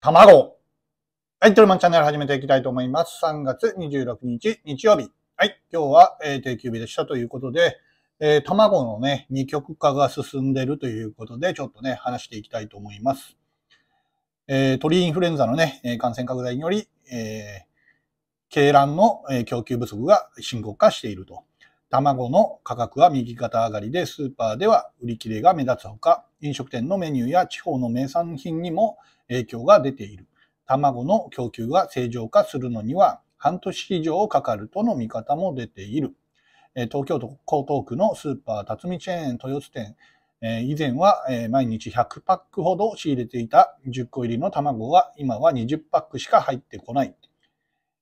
卵。はい、トルマンチャンネル始めていきたいと思います。3月26日、日曜日。はい、今日は、えー、定休日でしたということで、えー、卵のね、二極化が進んでるということで、ちょっとね、話していきたいと思います。えー、鳥インフルエンザのね、感染拡大により、えー、鶏卵の供給不足が深刻化していると。卵の価格は右肩上がりでスーパーでは売り切れが目立つほか飲食店のメニューや地方の名産品にも影響が出ている卵の供給が正常化するのには半年以上かかるとの見方も出ている東京都江東区のスーパー辰巳チェーン豊洲店以前は毎日100パックほど仕入れていた10個入りの卵は今は20パックしか入ってこない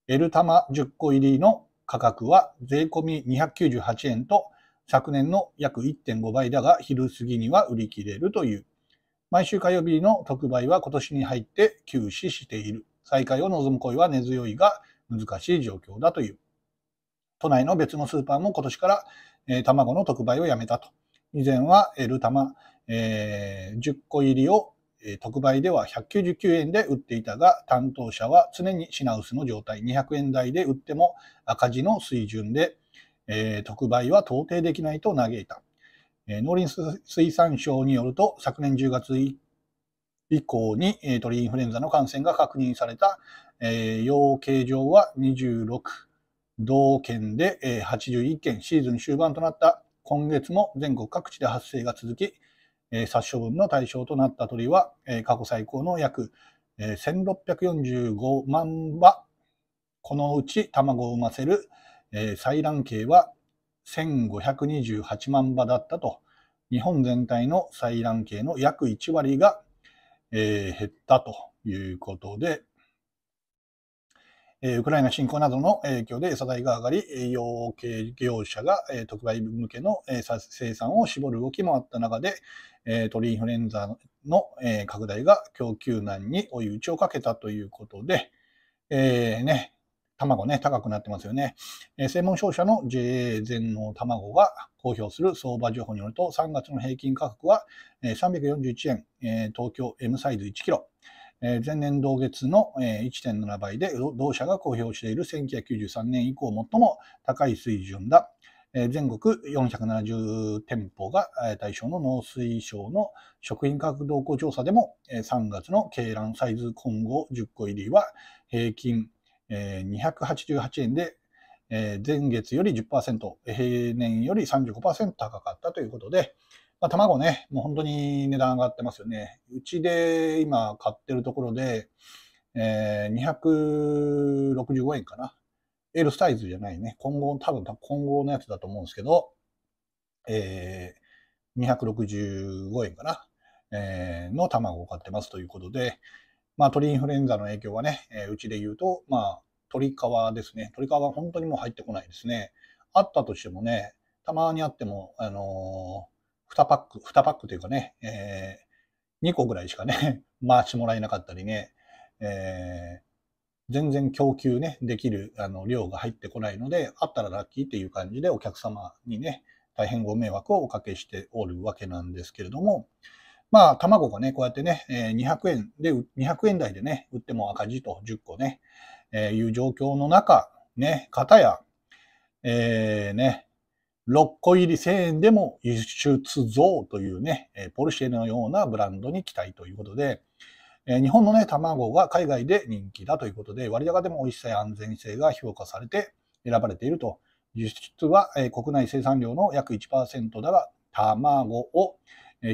L 玉10個入りの価格は税込み298円と昨年の約1.5倍だが昼過ぎには売り切れるという。毎週火曜日の特売は今年に入って休止している。再開を望む声は根強いが難しい状況だという。都内の別のスーパーも今年から、えー、卵の特売をやめたと。以前は L 玉、えー、10個入りを特売では199円で売っていたが、担当者は常に品薄の状態、200円台で売っても赤字の水準で、えー、特売は到底できないと嘆いた。えー、農林水産省によると、昨年10月以降に、鳥インフルエンザの感染が確認された、えー、養鶏場は26道県で、81件、シーズン終盤となった今月も全国各地で発生が続き、殺処分の対象となった鳥は、過去最高の約、1645万羽、このうち卵を産ませる、採卵系は1528万羽だったと、日本全体の採卵系の約1割が、減ったということで、ウクライナ侵攻などの影響で餌代が上がり、養鶏業者が特売向けの生産を絞る動きもあった中で、鳥インフルエンザの拡大が供給難に追い打ちをかけたということで、えー、ね、卵ね、高くなってますよね。えー、専門商社の JA 全農卵が公表する相場情報によると、3月の平均価格は、えー、341円、えー、東京 M サイズ1キロ、前年同月の、1.7倍で同社が公表している1993年以降最も高い水準だ。全国470店舗が、対象の農水省の食品価格動向調査でも、3月の鶏卵サイズ混合10個入りは平均、288円で、前月より10%、平年より35%高かったということで、まあ、卵ね、もう本当に値段上がってますよね。うちで今買ってるところで、えー、265円かな。L サイズじゃないね。今後、多分今後のやつだと思うんですけど、えー、265円かな。えー、の卵を買ってますということで、まあ、鳥インフルエンザの影響はね、えー、うちで言うと、まあ、鳥皮ですね。鳥皮は本当にもう入ってこないですね。あったとしてもね、たまにあっても、あのー2パック、2パックというかね、えー、2個ぐらいしかね、回してもらえなかったりね、えー、全然供給ね、できるあの量が入ってこないので、あったらラッキーっていう感じでお客様にね、大変ご迷惑をおかけしておるわけなんですけれども、まあ、卵がね、こうやってね、200円で、200円台でね、売っても赤字と10個ね、えー、いう状況の中、ね、片や、えー、ね、6個入り1000円でも輸出増というね、ポルシェのようなブランドに期待ということで、日本のね、卵が海外で人気だということで、割高でも美味しさや安全性が評価されて選ばれていると。輸出は国内生産量の約1%だが、卵を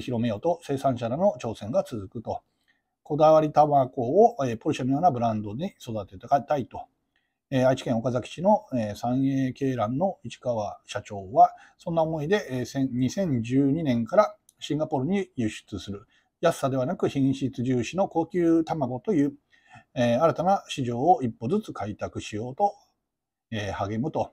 広めようと生産者らの挑戦が続くと。こだわり卵をポルシェのようなブランドに育てたいと。え愛知県岡崎市の、え三栄鶏卵の市川社長は、そんな思いで、え2012年からシンガポールに輸出する、安さではなく品質重視の高級卵という、え新たな市場を一歩ずつ開拓しようと、え励むと。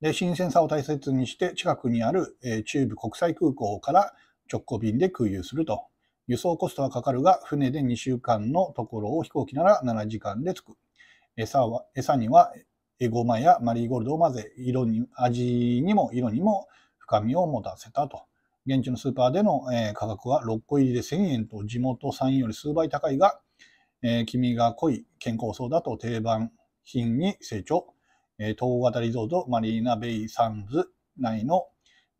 で新鮮さを大切にして近くにある、え中部国際空港から直行便で空輸すると。輸送コストはかかるが、船で2週間のところを飛行機なら7時間で着く。餌は餌にはエゴマやマリーゴールドを混ぜ、色に味にも色にも深みを持たせたと。現地のスーパーでの、えー、価格は6個入りで1000円と地元産より数倍高いが、えー、黄身が濃い健康そうだと定番品に成長。えー、東型リゾートマリーナベイサンズ内の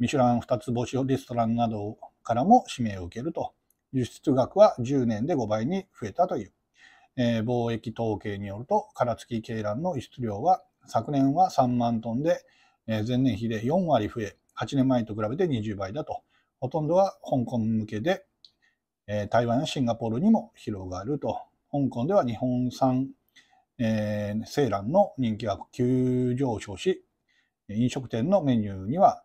ミシュラン二つ星レストランなどからも指名を受けると。輸出額は10年で5倍に増えたという。えー、貿易統計によると、殻付き鶏卵の輸出量は昨年は3万トンで、えー、前年比で4割増え、8年前と比べて20倍だと。ほとんどは香港向けで、えー、台湾やシンガポールにも広がると。香港では日本産、えー、セイランの人気が急上昇し、飲食店のメニューには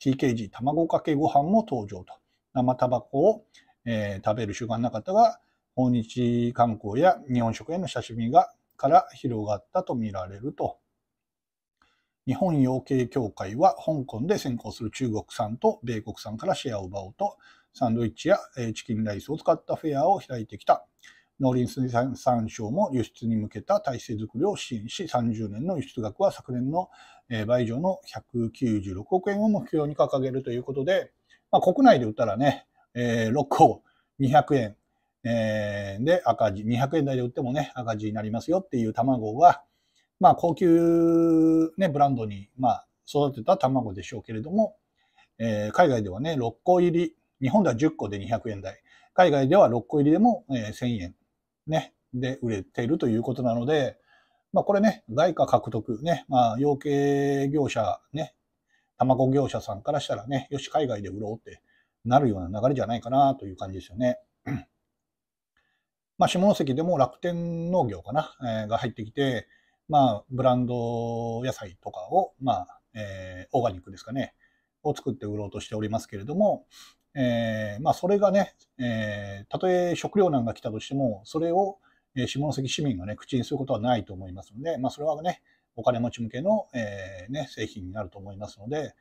TKG 卵かけご飯も登場と。生タバコを、えー、食べる習慣の方が訪日観光や日本食への親しみがから広がったとみられると。日本養鶏協会は香港で先行する中国産と米国産からシェアを奪おうとサンドイッチやチキンライスを使ったフェアを開いてきた農林水産省も輸出に向けた体制づくりを支援し30年の輸出額は昨年の倍以上の196億円を目標に掲げるということで、まあ、国内で売ったらね、え6個200円えー、で、赤字、200円台で売ってもね、赤字になりますよっていう卵は、まあ、高級、ね、ブランドに、まあ、育てた卵でしょうけれども、えー、海外ではね、6個入り、日本では10個で200円台、海外では6個入りでも、えー、1000円、ね、で売れているということなので、まあ、これね、外貨獲得、ね、まあ、養鶏業者、ね、卵業者さんからしたらね、よし、海外で売ろうってなるような流れじゃないかなという感じですよね。まあ、下関でも楽天農業かな、えー、が入ってきて、まあ、ブランド野菜とかを、まあ、えー、オーガニックですかね、を作って売ろうとしておりますけれども、えー、まあ、それがね、えたとえ食糧難が来たとしても、それを下関市民がね、口にすることはないと思いますので、まあ、それはね、お金持ち向けの、えね、製品になると思いますので、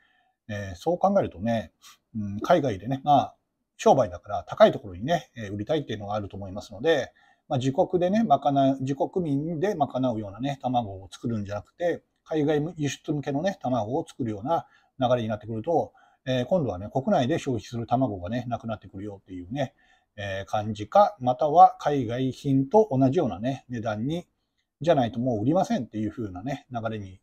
えそう考えるとね、うん、海外でね、まあ、商売だから高いところにね、え売りたいっていうのがあると思いますので、まあ、自国でね、まかな、自国民で賄うようなね、卵を作るんじゃなくて、海外輸出向けのね、卵を作るような流れになってくると、えー、今度はね、国内で消費する卵がね、なくなってくるよっていうね、えー、感じか、または海外品と同じようなね、値段に、じゃないともう売りませんっていう風なね、流れに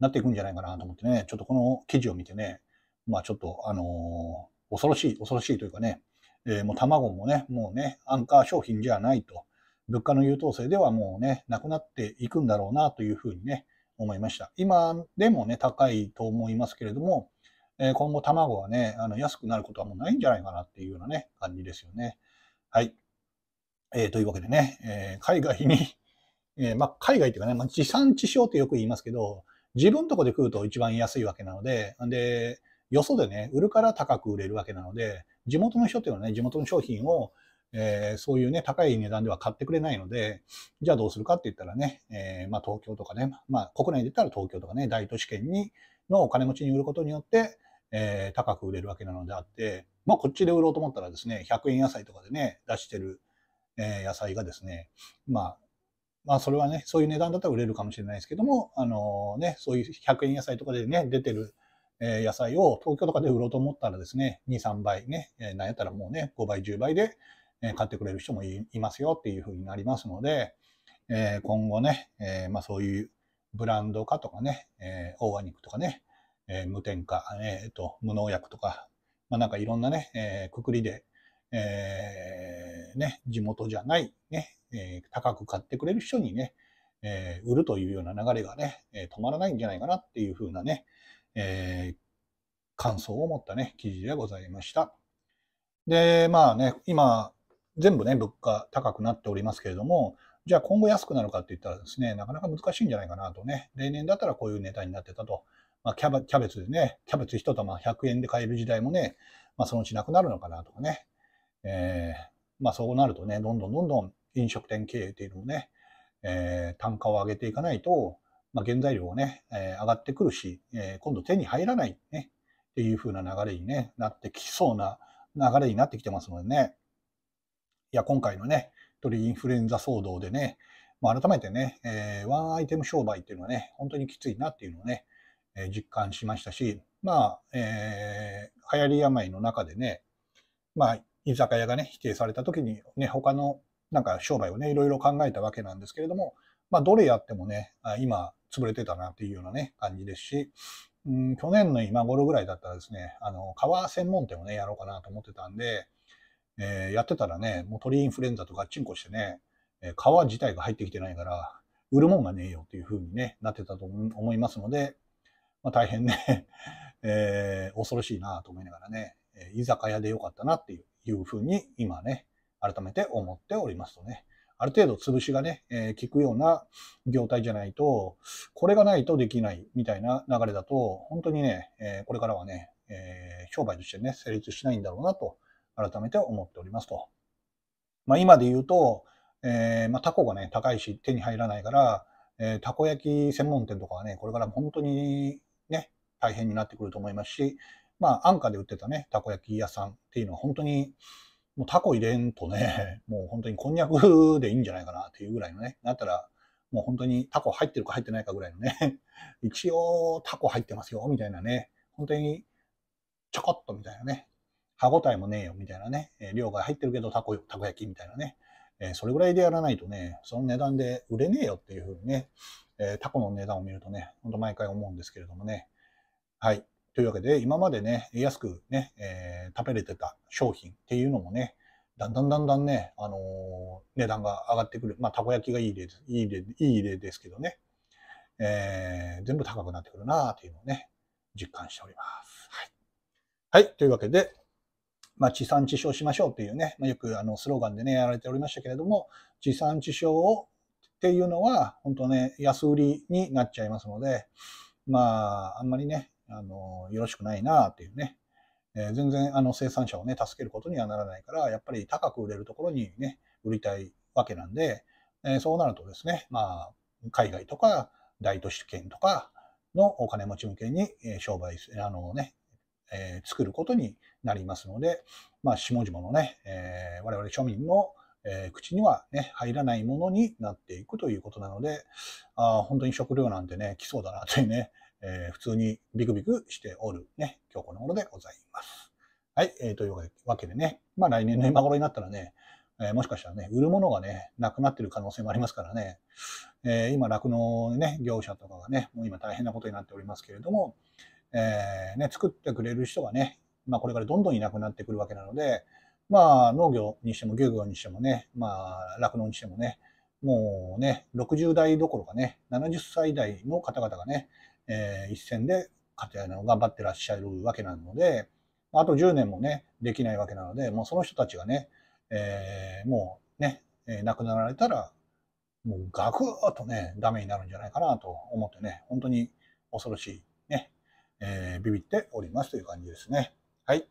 なっていくんじゃないかなと思ってね、ちょっとこの記事を見てね、まあちょっと、あのー恐ろしい、恐ろしいというかね、えー、もう卵もね、もうね、アンカー商品じゃないと、物価の優等生ではもうね、なくなっていくんだろうなというふうにね、思いました。今でもね、高いと思いますけれども、えー、今後卵はね、あの安くなることはもうないんじゃないかなっていうようなね、感じですよね。はい。えー、というわけでね、え海外にえまあ、海外っていうかね、まあ、地産地消ってよく言いますけど、自分とこで食うと一番安いわけなので、で、よそでね、売るから高く売れるわけなので、地元の人というのはね、地元の商品を、えー、そういうね、高い値段では買ってくれないので、じゃあどうするかって言ったらね、えー、まあ、東京とかね、まあ、国内で言ったら東京とかね、大都市圏に、のお金持ちに売ることによって、えー、高く売れるわけなのであって、まあ、こっちで売ろうと思ったらですね、100円野菜とかでね、出してる、え野菜がですね、まあ、まあ、それはね、そういう値段だったら売れるかもしれないですけども、あのね、そういう100円野菜とかでね、出てるえ野菜を東京とかで売ろうと思ったらですね、2、3倍ね、えなんやったらもうね、5倍、10倍で、え買ってくれる人もいますよっていうふうになりますので、え今後ね、えまあ、そういうブランド化とかね、えオーガニックとかね、え無添加、えーと、無農薬とか、まあ、なんかいろんなね、えくくりで、えー、ね、地元じゃないね、え高く買ってくれる人にね、え売るというような流れがね、え止まらないんじゃないかなっていうふうなね、えー、感想を持ったね、記事でございました。で、まあね、今、全部ね、物価高くなっておりますけれども、じゃあ今後安くなるかって言ったらですね、なかなか難しいんじゃないかなとね、例年だったらこういうネタになってたと。まあ、キャキャベツでね、キャベツ1玉100円で買える時代もね、まあ、そのうちなくなるのかなとかね、えー、まあ、そうなるとね、どんどんどんどん飲食店経営っていうのもね、えー、単価を上げていかないと、まあ、原材料がね、えー、上がってくるし、えー、今度手に入らないね、っていう風な流れに、ね、なってきそうな流れになってきてますのでね、いや、今回のね、鳥インフルエンザ騒動でね、まあ、改めてね、えー、ワンアイテム商売っていうのはね、本当にきついなっていうのをね、えー、実感しましたし、まあ、えー、流行り病の中でね、まあ、居酒屋がね、否定された時に、ね、他のなんか商売をね、いろいろ考えたわけなんですけれども、まあ、どれやってもね、今、潰れてたなっていうようなね、感じですし、うん、去年の今頃ぐらいだったらですね、あの、革専門店をね、やろうかなと思ってたんで、えー、やってたらね、もう鳥インフルエンザとガッチンコしてね、えー、自体が入ってきてないから、売るもんがねえよっていう風にね、なってたと思いますので、まあ、大変ね えー、恐ろしいなと思いながらね、居酒屋でよかったなっていう風に今ね、改めて思っておりますとね。ある程度潰しがね、えー、効くような業態じゃないと、これがないとできないみたいな流れだと、本当にね、えー、これからはね、えー、商売としてね、成立しないんだろうなと、改めて思っておりますと。まあ、今で言うと、えー、まあ、タコがね、高いし、手に入らないから、えー、たこ焼き専門店とかはね、これから本当にね、大変になってくると思いますし、まあ、安価で売ってたね、たこ焼き屋さんっていうのは本当に、もうタコ入れんとね、もう本当にこんにゃくでいいんじゃないかなっていうぐらいのね、だったら、もう本当にタコ入ってるか入ってないかぐらいのね、一応タコ入ってますよ、みたいなね、本当にちょこっとみたいなね、歯応えもねえよ、みたいなね、え量が入ってるけどタコ、たこ焼きみたいなね、えそれぐらいでやらないとね、その値段で売れねえよっていうふうにね、えタコの値段を見るとね、ほんと毎回思うんですけれどもね、はい。というわけで、今までね、安くね、えー、食べれてた商品っていうのもね、だんだんだんだんね、あのー、値段が上がってくる。まあ、たこ焼きがいい例です、いい例、いい例ですけどね、えー、全部高くなってくるなというのをね、実感しております。はい。はい、というわけで、まあ、地産地消しましょうっていうね、まあ、よくあのスローガンでね、やられておりましたけれども、地産地消をっていうのは、本当ね、安売りになっちゃいますので、まあ、あんまりね、あの、よろしくないなっていうね。えー、全然、あの、生産者をね、助けることにはならないから、やっぱり高く売れるところにね、売りたいわけなんで、えー、そうなるとですね、まあ、海外とか、大都市圏とかのお金持ち向けに商売、あのね、えー、作ることになりますので、まあ、下々のね、えー、我々庶民の、えー、口にはね、入らないものになっていくということなので、あ本当に食料なんてね、来そうだなというね、えー、普通にビクビクしておるね、今日この頃でございます。はい、えー、というわけでね、まあ来年の今頃になったらね、えー、もしかしたらね、売るものがね、なくなってる可能性もありますからね、えー、今、酪農ね、業者とかがね、もう今大変なことになっておりますけれども、えー、ね、作ってくれる人がね、まあこれからどんどんいなくなってくるわけなので、まあ農業にしても漁業にしてもね、まあ酪農にしてもね、もうね、60代どころかね、70歳代の方々がね、えー、一戦で勝ていの頑張ってらっしゃるわけなので、あと10年もね、できないわけなので、もうその人たちがね、えー、もうね、えー、亡くなられたら、もうガクッとね、ダメになるんじゃないかなと思ってね、本当に恐ろしいね、えー、ビビっておりますという感じですね。はい。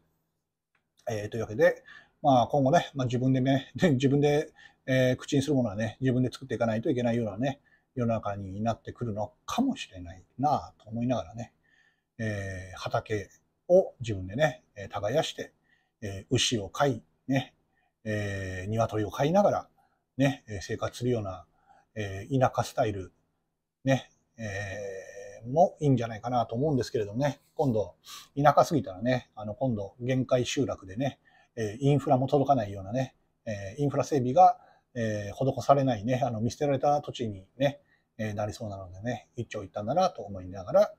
えー、というわけで、まあ今後ね、まあ、自分でね、自分で、え口にするものはね、自分で作っていかないといけないようなね、世の中になってくるのかもしれないなと思いながらね、えー、畑を自分でね、耕して、えー、牛を飼い、ね、えー、鶏を飼いながら、ね、生活するような、えー、田舎スタイル、ね、えー、もいいんじゃないかなと思うんですけれどもね、今度、田舎すぎたらね、あの、今度、限界集落でね、えインフラも届かないようなね、えインフラ整備がえー、施されないね、あの、見捨てられた土地にね、えー、なりそうなのでね、一長一短だなと思いながら、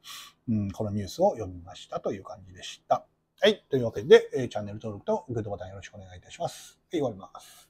うん、このニュースを読みましたという感じでした。はい。というわけで、えー、チャンネル登録とグッドボタンよろしくお願いいたします。はい、終わります。